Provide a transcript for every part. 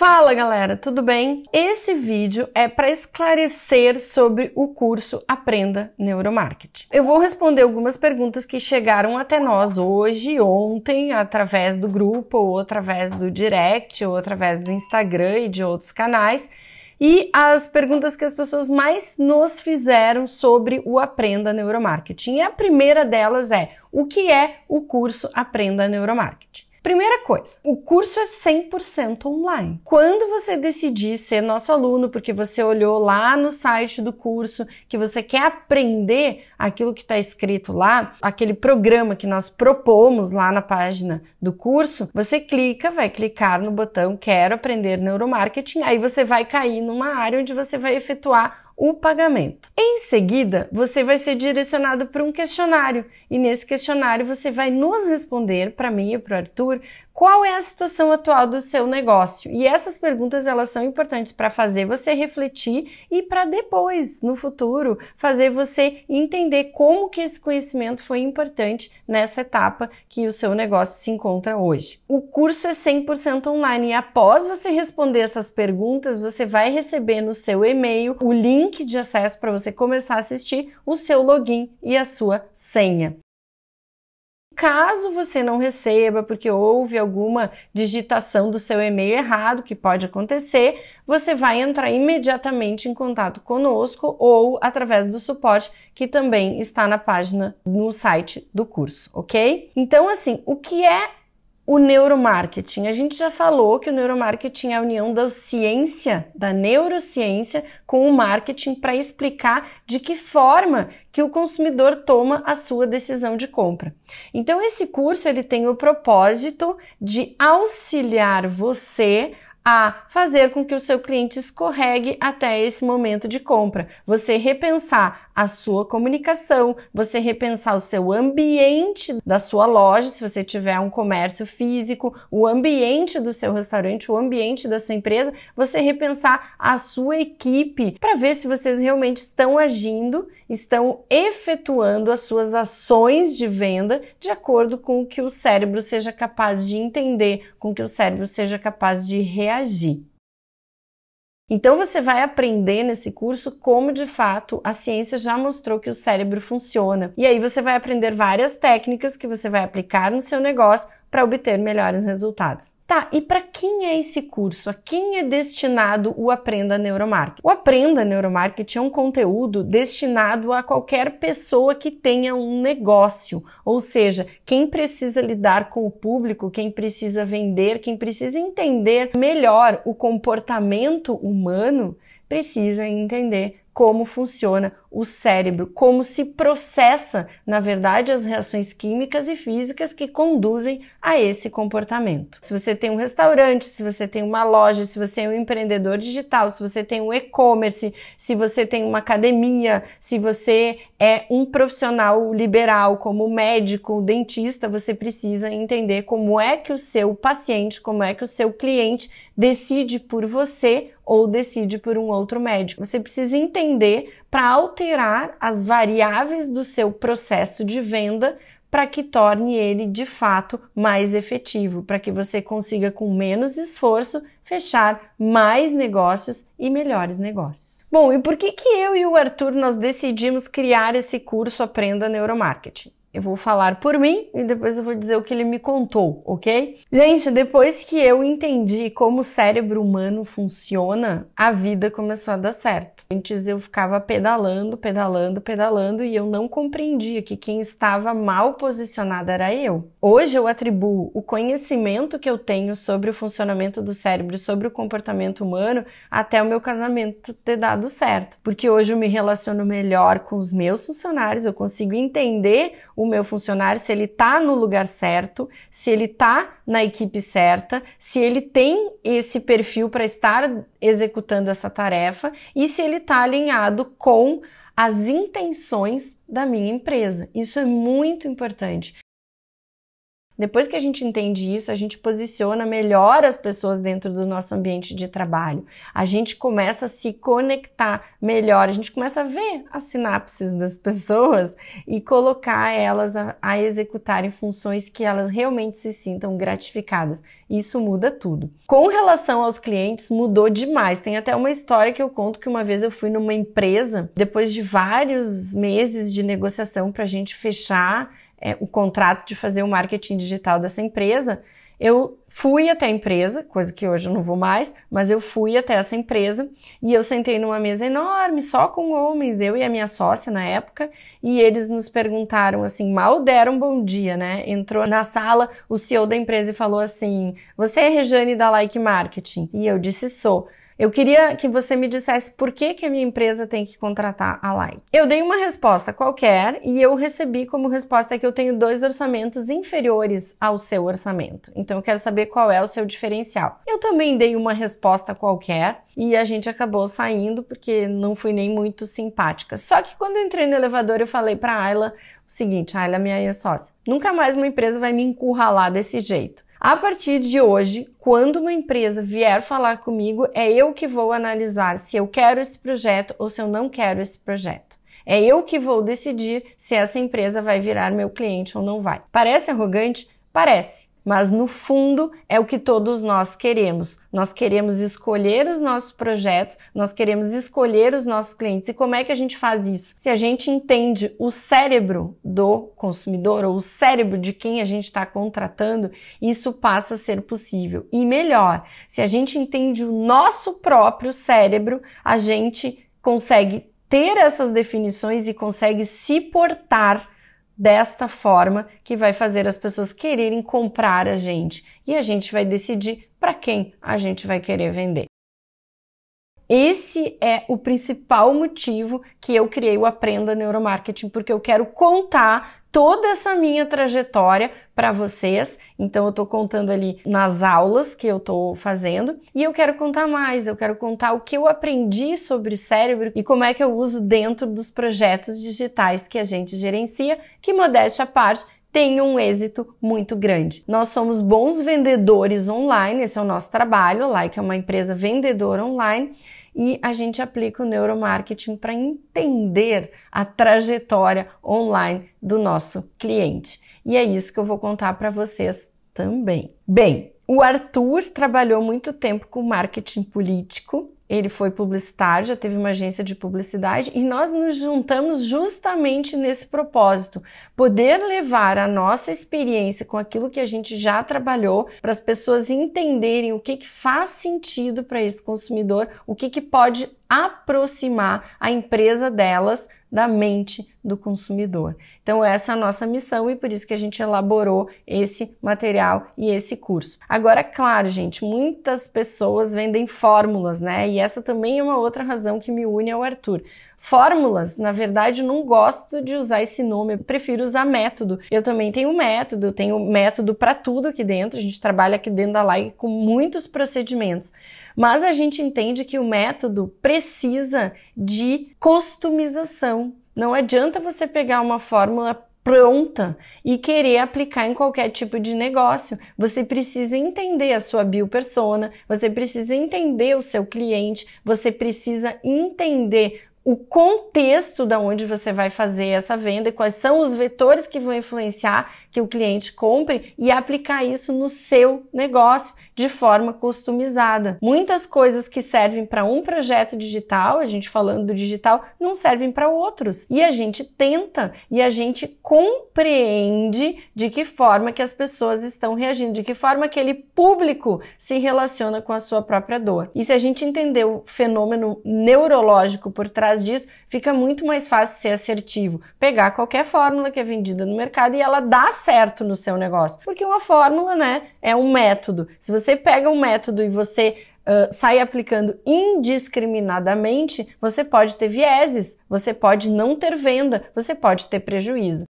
Fala galera, tudo bem? Esse vídeo é para esclarecer sobre o curso Aprenda Neuromarketing. Eu vou responder algumas perguntas que chegaram até nós hoje, ontem, através do grupo, ou através do direct, ou através do Instagram e de outros canais. E as perguntas que as pessoas mais nos fizeram sobre o Aprenda Neuromarketing. E a primeira delas é: o que é o curso Aprenda Neuromarketing? Primeira coisa, o curso é 100% online. Quando você decidir ser nosso aluno, porque você olhou lá no site do curso que você quer aprender aquilo que está escrito lá, aquele programa que nós propomos lá na página do curso, você clica, vai clicar no botão Quero aprender neuromarketing, aí você vai cair numa área onde você vai efetuar o pagamento. Em seguida, você vai ser direcionado para um questionário e nesse questionário você vai nos responder para mim e para o Arthur qual é a situação atual do seu negócio? E essas perguntas elas são importantes para fazer você refletir e para depois, no futuro, fazer você entender como que esse conhecimento foi importante nessa etapa que o seu negócio se encontra hoje. O curso é 100% online e após você responder essas perguntas, você vai receber no seu e-mail o link de acesso para você começar a assistir, o seu login e a sua senha. Caso você não receba porque houve alguma digitação do seu e-mail errado, que pode acontecer, você vai entrar imediatamente em contato conosco ou através do suporte que também está na página no site do curso, ok? Então, assim, o que é o neuromarketing. A gente já falou que o neuromarketing é a união da ciência, da neurociência, com o marketing para explicar de que forma que o consumidor toma a sua decisão de compra. Então esse curso ele tem o propósito de auxiliar você a fazer com que o seu cliente escorregue até esse momento de compra. Você repensar a sua comunicação, você repensar o seu ambiente da sua loja, se você tiver um comércio físico, o ambiente do seu restaurante, o ambiente da sua empresa, você repensar a sua equipe para ver se vocês realmente estão agindo, estão efetuando as suas ações de venda de acordo com o que o cérebro seja capaz de entender, com o que o cérebro seja capaz de reagir. Então você vai aprender nesse curso como de fato a ciência já mostrou que o cérebro funciona. E aí você vai aprender várias técnicas que você vai aplicar no seu negócio para obter melhores resultados. Tá, e para quem é esse curso? A quem é destinado o Aprenda Neuromarketing? O Aprenda Neuromarketing é um conteúdo destinado a qualquer pessoa que tenha um negócio, ou seja, quem precisa lidar com o público, quem precisa vender, quem precisa entender melhor o comportamento humano, precisa entender como funciona o cérebro, como se processa, na verdade, as reações químicas e físicas que conduzem a esse comportamento. Se você tem um restaurante, se você tem uma loja, se você é um empreendedor digital, se você tem um e-commerce, se você tem uma academia, se você é um profissional liberal, como médico, dentista, você precisa entender como é que o seu paciente, como é que o seu cliente decide por você ou decide por um outro médico. Você precisa entender para alterar as variáveis do seu processo de venda para que torne ele de fato mais efetivo, para que você consiga com menos esforço fechar mais negócios e melhores negócios. Bom, e por que que eu e o Arthur nós decidimos criar esse curso Aprenda Neuromarketing? Eu vou falar por mim e depois eu vou dizer o que ele me contou, ok? Gente, depois que eu entendi como o cérebro humano funciona, a vida começou a dar certo. Antes eu ficava pedalando, pedalando, pedalando e eu não compreendia que quem estava mal posicionado era eu. Hoje eu atribuo o conhecimento que eu tenho sobre o funcionamento do cérebro, sobre o comportamento humano, até o meu casamento ter dado certo. Porque hoje eu me relaciono melhor com os meus funcionários, eu consigo entender o meu funcionário se ele está no lugar certo, se ele está na equipe certa, se ele tem esse perfil para estar executando essa tarefa e se ele está alinhado com as intenções da minha empresa. Isso é muito importante. Depois que a gente entende isso, a gente posiciona melhor as pessoas dentro do nosso ambiente de trabalho. A gente começa a se conectar melhor, a gente começa a ver as sinapses das pessoas e colocar elas a, a executarem funções que elas realmente se sintam gratificadas. Isso muda tudo. Com relação aos clientes, mudou demais. Tem até uma história que eu conto que uma vez eu fui numa empresa, depois de vários meses de negociação para a gente fechar é, o contrato de fazer o marketing digital dessa empresa, eu fui até a empresa, coisa que hoje eu não vou mais, mas eu fui até essa empresa e eu sentei numa mesa enorme, só com homens, eu e a minha sócia na época, e eles nos perguntaram assim, mal deram bom dia, né? Entrou na sala o CEO da empresa e falou assim: "Você é Rejane da Like Marketing?" E eu disse: "Sou". Eu queria que você me dissesse por que, que a minha empresa tem que contratar a Light. Eu dei uma resposta qualquer e eu recebi como resposta que eu tenho dois orçamentos inferiores ao seu orçamento. Então eu quero saber qual é o seu diferencial. Eu também dei uma resposta qualquer e a gente acabou saindo porque não fui nem muito simpática. Só que quando eu entrei no elevador eu falei para a Ayla o seguinte, Ayla minha ex-sócia, nunca mais uma empresa vai me encurralar desse jeito. A partir de hoje, quando uma empresa vier falar comigo, é eu que vou analisar se eu quero esse projeto ou se eu não quero esse projeto. É eu que vou decidir se essa empresa vai virar meu cliente ou não vai. Parece arrogante? Parece. Mas no fundo é o que todos nós queremos. Nós queremos escolher os nossos projetos, nós queremos escolher os nossos clientes. E como é que a gente faz isso? Se a gente entende o cérebro do consumidor ou o cérebro de quem a gente está contratando, isso passa a ser possível. E melhor, se a gente entende o nosso próprio cérebro, a gente consegue ter essas definições e consegue se portar desta forma que vai fazer as pessoas quererem comprar a gente e a gente vai decidir para quem a gente vai querer vender. Esse é o principal motivo que eu criei o Aprenda Neuromarketing, porque eu quero contar toda essa minha trajetória para vocês. Então eu estou contando ali nas aulas que eu estou fazendo e eu quero contar mais, eu quero contar o que eu aprendi sobre cérebro e como é que eu uso dentro dos projetos digitais que a gente gerencia, que modéstia à parte tem um êxito muito grande. Nós somos bons vendedores online, esse é o nosso trabalho, Like é uma empresa vendedora online e a gente aplica o neuromarketing para entender a trajetória online do nosso cliente. E é isso que eu vou contar para vocês também. Bem, o Arthur trabalhou muito tempo com marketing político ele foi publicitário, já teve uma agência de publicidade e nós nos juntamos justamente nesse propósito, poder levar a nossa experiência com aquilo que a gente já trabalhou para as pessoas entenderem o que, que faz sentido para esse consumidor, o que, que pode aproximar a empresa delas da mente do consumidor. Então, essa é a nossa missão e por isso que a gente elaborou esse material e esse curso. Agora, claro, gente, muitas pessoas vendem fórmulas, né? E essa também é uma outra razão que me une ao Arthur Fórmulas, na verdade, não gosto de usar esse nome, eu prefiro usar método. Eu também tenho método, tenho método para tudo aqui dentro. A gente trabalha aqui dentro da live com muitos procedimentos, mas a gente entende que o método precisa de customização. Não adianta você pegar uma fórmula pronta e querer aplicar em qualquer tipo de negócio. Você precisa entender a sua biopersona, você precisa entender o seu cliente, você precisa entender o contexto da onde você vai fazer essa venda e quais são os vetores que vão influenciar que o cliente compre e aplicar isso no seu negócio de forma customizada. Muitas coisas que servem para um projeto digital, a gente falando do digital, não servem para outros. E a gente tenta e a gente compreende de que forma que as pessoas estão reagindo, de que forma aquele público se relaciona com a sua própria dor. E se a gente entender o fenômeno neurológico por trás disso, fica muito mais fácil ser assertivo. Pegar qualquer fórmula que é vendida no mercado e ela dá certo no seu negócio. Porque uma fórmula, né, é um método. Se você pega um método e você Uh, sai aplicando indiscriminadamente, você pode ter vieses, você pode não ter venda, você pode ter prejuízo.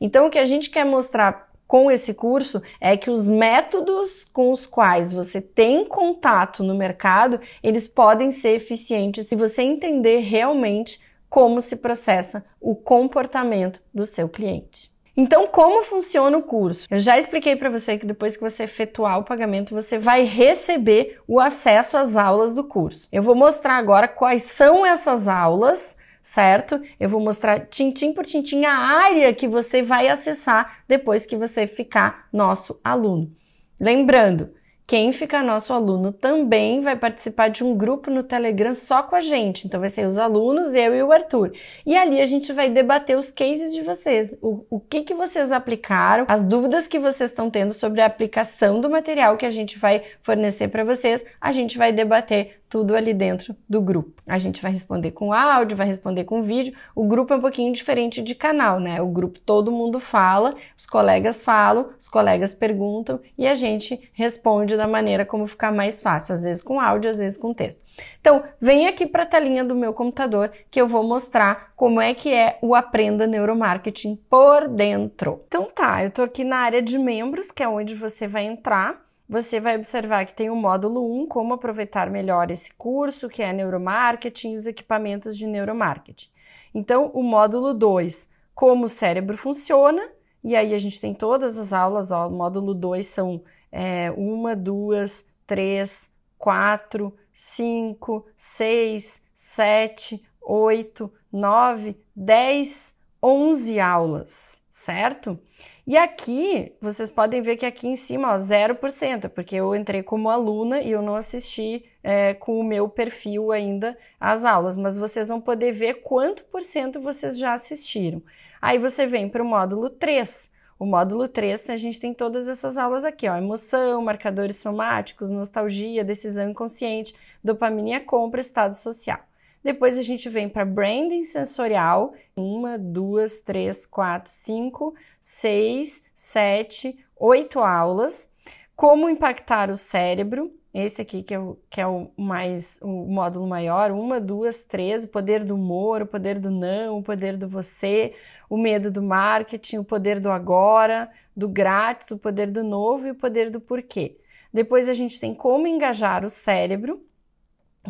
Então, o que a gente quer mostrar com esse curso é que os métodos com os quais você tem contato no mercado, eles podem ser eficientes se você entender realmente como se processa o comportamento do seu cliente. Então, como funciona o curso? Eu já expliquei para você que depois que você efetuar o pagamento, você vai receber o acesso às aulas do curso. Eu vou mostrar agora quais são essas aulas certo? Eu vou mostrar tintim por tintim a área que você vai acessar depois que você ficar nosso aluno. Lembrando, quem ficar nosso aluno também vai participar de um grupo no Telegram só com a gente. Então vai ser os alunos, eu e o Arthur. E ali a gente vai debater os cases de vocês, o, o que, que vocês aplicaram, as dúvidas que vocês estão tendo sobre a aplicação do material que a gente vai fornecer para vocês. A gente vai debater tudo ali dentro do grupo. A gente vai responder com áudio, vai responder com vídeo. O grupo é um pouquinho diferente de canal, né? O grupo todo mundo fala, os colegas falam, os colegas perguntam e a gente responde da maneira como ficar mais fácil, às vezes com áudio, às vezes com texto. Então, vem aqui para a telinha do meu computador que eu vou mostrar como é que é o Aprenda Neuromarketing por dentro. Então tá, eu tô aqui na área de membros, que é onde você vai entrar você vai observar que tem o módulo 1, como aproveitar melhor esse curso, que é neuromarketing e os equipamentos de neuromarketing. Então, o módulo 2, como o cérebro funciona, e aí a gente tem todas as aulas, ó, módulo 2 são é, uma, duas, três, quatro, cinco, seis, sete, oito, nove, dez, onze aulas, certo? E aqui, vocês podem ver que aqui em cima, ó, 0%, porque eu entrei como aluna e eu não assisti é, com o meu perfil ainda as aulas, mas vocês vão poder ver quanto por cento vocês já assistiram. Aí você vem para o módulo 3. O módulo 3, a gente tem todas essas aulas aqui, ó, emoção, marcadores somáticos, nostalgia, decisão inconsciente, dopamina e a compra, estado social. Depois a gente vem para branding sensorial, uma, duas, três, quatro, cinco, seis, sete, oito aulas. Como impactar o cérebro, esse aqui que é o, que é o mais o módulo maior, uma, duas, três, o poder do humor, o poder do não, o poder do você, o medo do marketing, o poder do agora, do grátis, o poder do novo e o poder do porquê. Depois a gente tem como engajar o cérebro,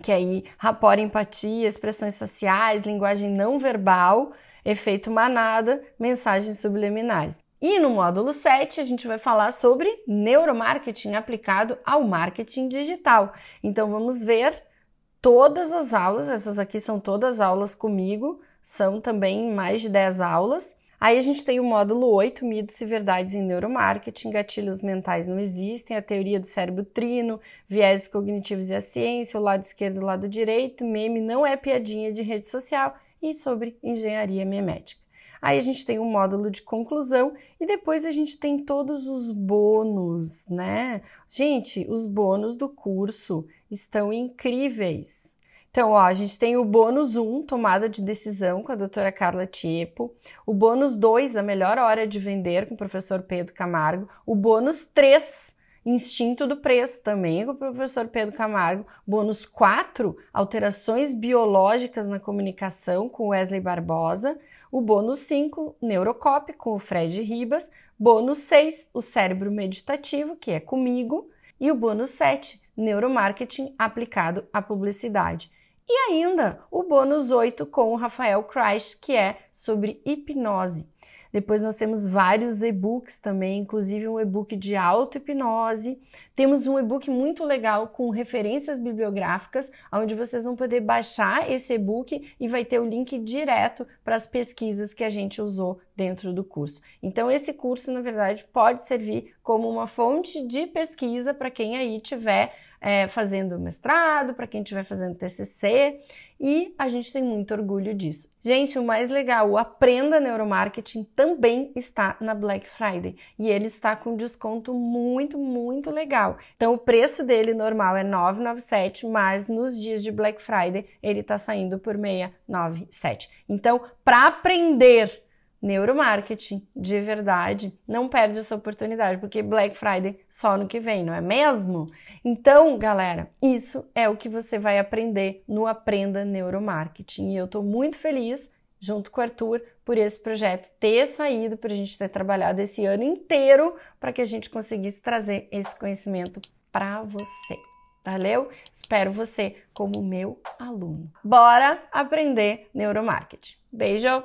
que aí rapor, empatia, expressões sociais, linguagem não verbal, efeito manada, mensagens subliminares. E no módulo 7, a gente vai falar sobre neuromarketing aplicado ao marketing digital. Então, vamos ver todas as aulas, essas aqui são todas aulas comigo, são também mais de 10 aulas. Aí a gente tem o módulo 8, mitos e verdades em neuromarketing, gatilhos mentais não existem, a teoria do cérebro trino, Vieses cognitivos e a ciência, o lado esquerdo e o lado direito, meme não é piadinha de rede social e sobre engenharia memética. Aí a gente tem um módulo de conclusão e depois a gente tem todos os bônus, né? Gente, os bônus do curso estão incríveis. Então, ó, a gente tem o bônus 1, tomada de decisão, com a doutora Carla Tiepo. O bônus 2, a melhor hora de vender, com o professor Pedro Camargo. O bônus 3, Instinto do Preço, também com o professor Pedro Camargo. Bônus 4, Alterações Biológicas na Comunicação, com Wesley Barbosa. O bônus 5, Neurocop, com o Fred Ribas. Bônus 6, o cérebro meditativo, que é comigo. E o bônus 7, neuromarketing aplicado à publicidade. E ainda o bônus 8 com o Rafael Christ, que é sobre hipnose. Depois nós temos vários e-books também, inclusive um e-book de auto-hipnose. Temos um e-book muito legal com referências bibliográficas, onde vocês vão poder baixar esse e-book e vai ter o link direto para as pesquisas que a gente usou dentro do curso. Então, esse curso, na verdade, pode servir como uma fonte de pesquisa para quem aí tiver é, fazendo mestrado, para quem estiver fazendo TCC, e a gente tem muito orgulho disso. Gente, o mais legal, o Aprenda Neuromarketing também está na Black Friday e ele está com desconto muito, muito legal. Então o preço dele normal é 997, mas nos dias de Black Friday ele está saindo por 697. Então, para aprender neuromarketing de verdade. Não perde essa oportunidade, porque Black Friday só no que vem, não é mesmo? Então, galera, isso é o que você vai aprender no Aprenda Neuromarketing. E eu estou muito feliz, junto com o Arthur, por esse projeto ter saído, para a gente ter trabalhado esse ano inteiro para que a gente conseguisse trazer esse conhecimento para você. Valeu? Espero você como meu aluno. Bora aprender neuromarketing. Beijo!